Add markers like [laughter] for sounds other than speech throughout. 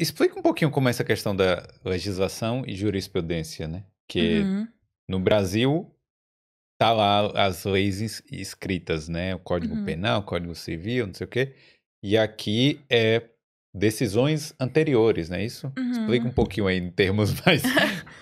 Explica um pouquinho como é essa questão da legislação e jurisprudência, né? Que uhum. no Brasil tá lá as leis escritas, né? O Código uhum. Penal, o Código Civil, não sei o quê. E aqui é decisões anteriores, não é isso? Uhum. Explica um pouquinho aí em termos [laughs] mais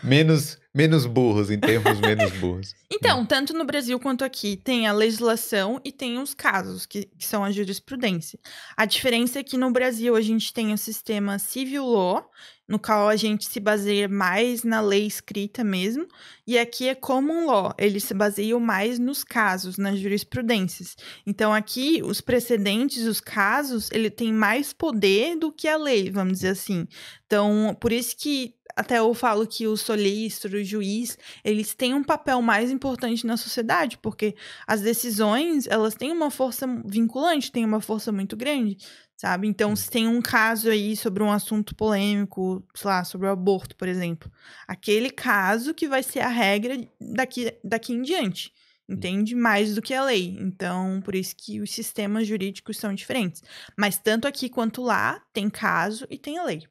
menos menos burros, em termos menos burros. [laughs] então, tanto no Brasil quanto aqui, tem a legislação e tem os casos, que, que são a jurisprudência. A diferença é que no Brasil a gente tem o sistema civil law, no qual a gente se baseia mais na lei escrita mesmo, e aqui é common law, eles se baseiam mais nos casos, nas jurisprudências. Então aqui os precedentes, os casos, ele tem mais poder do que a lei, vamos dizer assim. Então, por isso que até eu falo que o solícito o juiz, eles têm um papel mais importante na sociedade, porque as decisões, elas têm uma força vinculante, têm uma força muito grande, sabe? Então, se tem um caso aí sobre um assunto polêmico, sei lá, sobre o aborto, por exemplo, aquele caso que vai ser a regra daqui, daqui em diante entende mais do que a lei. Então, por isso que os sistemas jurídicos são diferentes. Mas tanto aqui quanto lá tem caso e tem a lei.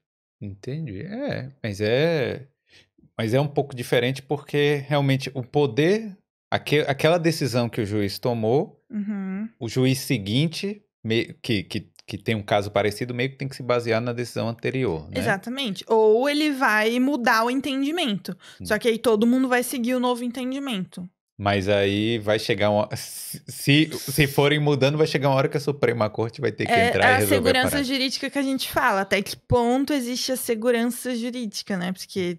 Entendi. É, mas é mas é um pouco diferente porque realmente o poder, aquel, aquela decisão que o juiz tomou, uhum. o juiz seguinte, que, que, que tem um caso parecido, meio que tem que se basear na decisão anterior. Né? Exatamente. Ou ele vai mudar o entendimento. Hum. Só que aí todo mundo vai seguir o novo entendimento. Mas aí vai chegar uma. Se, se forem mudando, vai chegar uma hora que a Suprema Corte vai ter que é, entrar e resolver. É a segurança jurídica que a gente fala. Até que ponto existe a segurança jurídica, né? Porque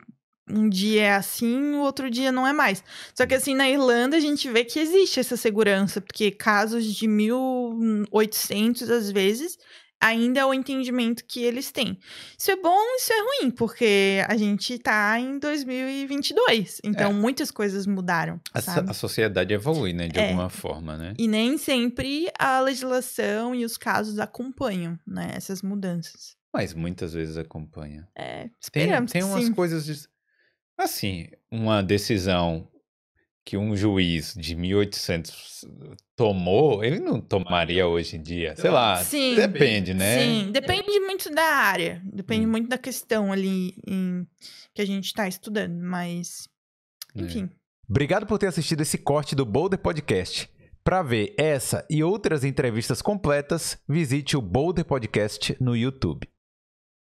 um dia é assim, o outro dia não é mais. Só que assim, na Irlanda a gente vê que existe essa segurança, porque casos de 1800 às vezes ainda é o entendimento que eles têm. Isso é bom, isso é ruim, porque a gente tá em 2022, então é. muitas coisas mudaram. A, a, sociedade evolui, né, de é. alguma forma, né? E nem sempre a legislação e os casos acompanham, né, essas mudanças. Mas muitas vezes acompanha. É, tem, tem umas sim. coisas de Assim, uma decisão que um juiz de 1800 tomou, ele não tomaria hoje em dia. Sei lá, Sim. depende, né? Sim, depende muito da área, depende hum. muito da questão ali em, que a gente está estudando, mas é. enfim. É. Obrigado por ter assistido esse corte do Boulder Podcast. Para ver essa e outras entrevistas completas, visite o Boulder Podcast no YouTube.